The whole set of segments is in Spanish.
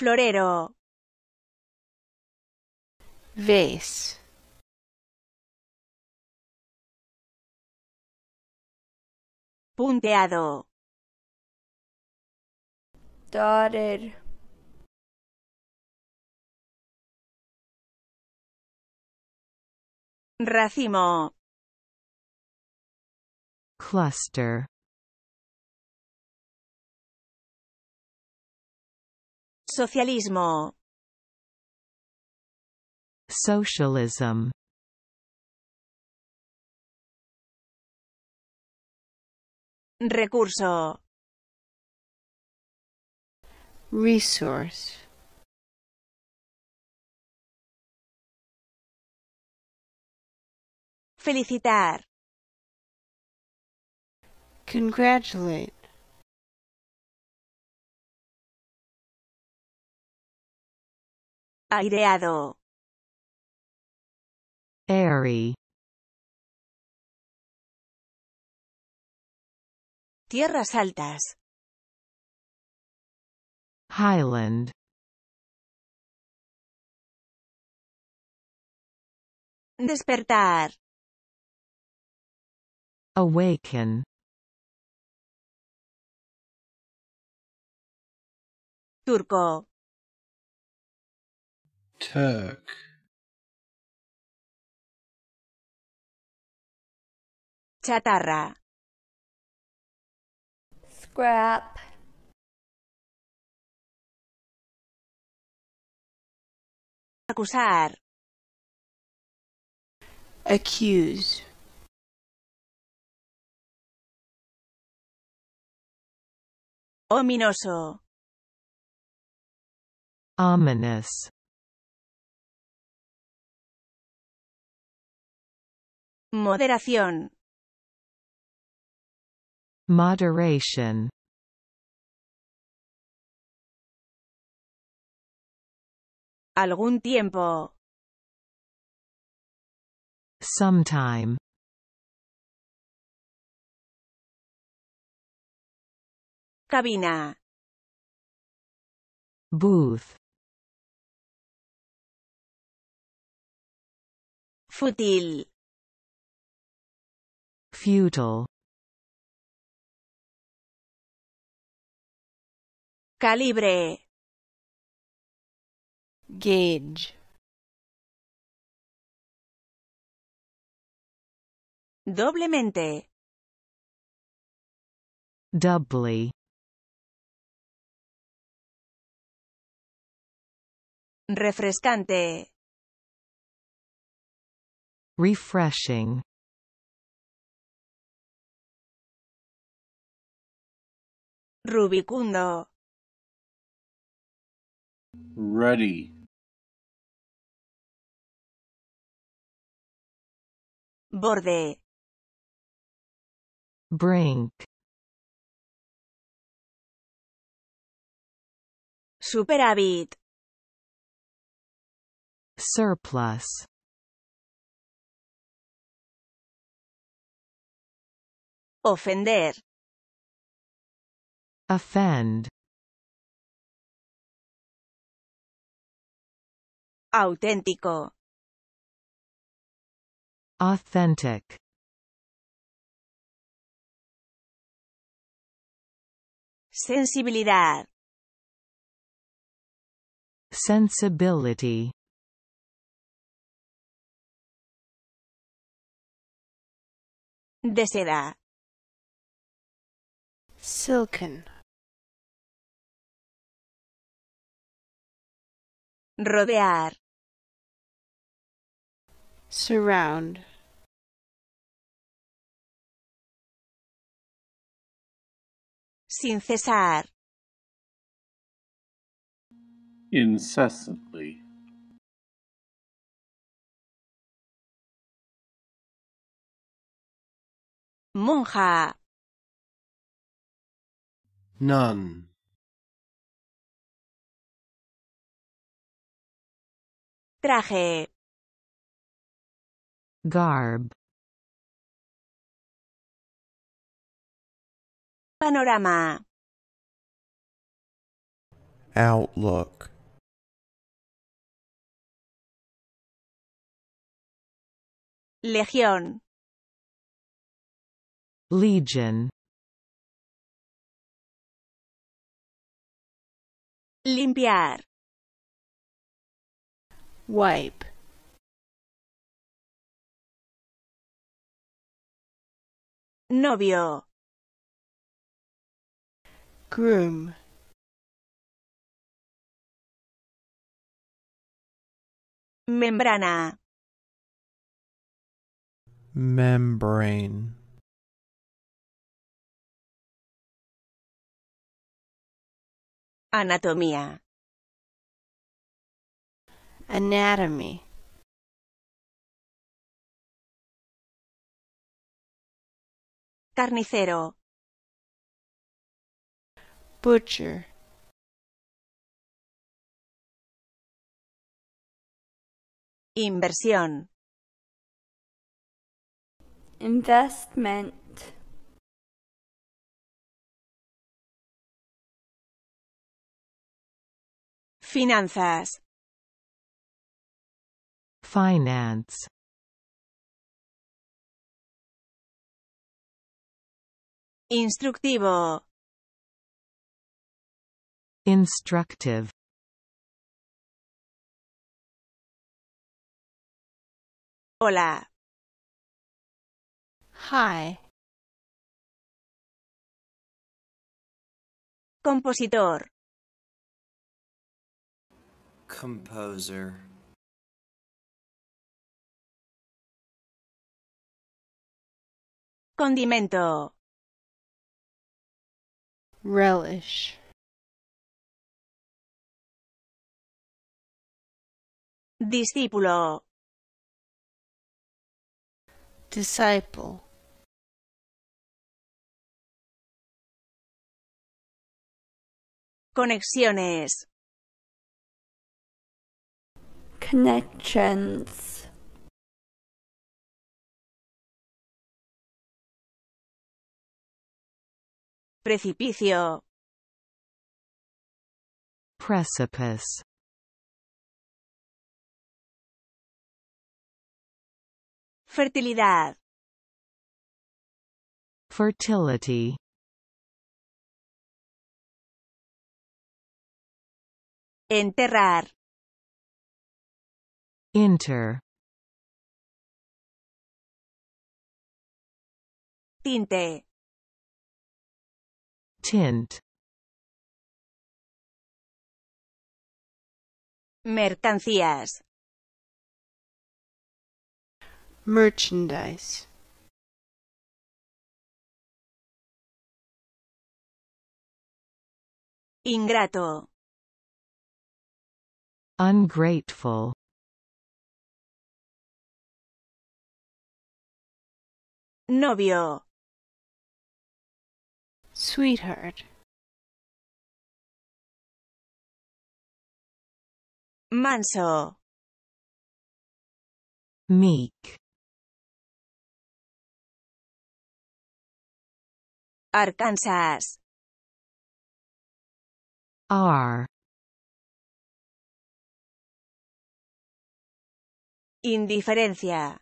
florero. Ves. Punteado. Daughter. Racimo. Cluster. Socialismo. Socialism. Recurso. Resource. Felicitar. Congratulate. aireado airy tierras altas highland despertar awaken turco Turk Chatarra Scrap Acusar Accuse Ominoso Ominous Moderación. Moderation. Algún tiempo. Sometime. Cabina. Booth. Fútil. feudal. Calibre Gauge Doblemente Doubly Refrescante Refreshing Rubicundo. Ready. Borde. Brink. Superávit. Surplus. Ofender. Offend. Auténtico. Authentic. Sensibilidad. Sensibility. De seda. Silken. rodear surround sin cesar incessantly monja nun Traje. Garb. Panorama. Outlook. Legión. Legion. Limpiar wipe novio groom membrana membrane anatomía anatomy carnicero butcher inversión investment finanzas Finance Instructivo Instructive Hola. Hi. Compositor. Composer. Condimento. Relish. Discípulo. Disciple. Conexiones. Connections. Precipicio. Precipice. Fertilidad. Fertility. Enterrar. inter, Tinte. Tint. Mercancías. Merchandise. Ingrato. Ungrateful. Novio. Sweetheart. Manso. Meek. Arkansas. R. Indiferencia.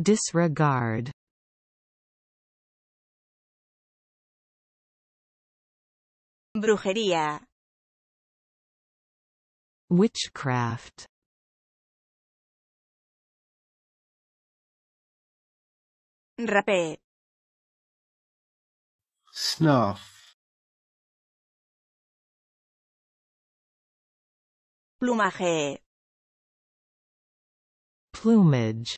Disregard. Brujería. Witchcraft. Rapé. Snuff. Plumaje. Plumage.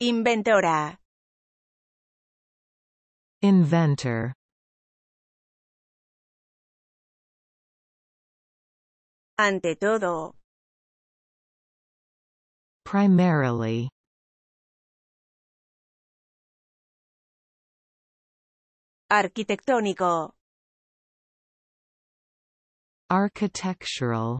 Inventora. Inventor Ante todo. Primarily. Arquitectónico. Architectural.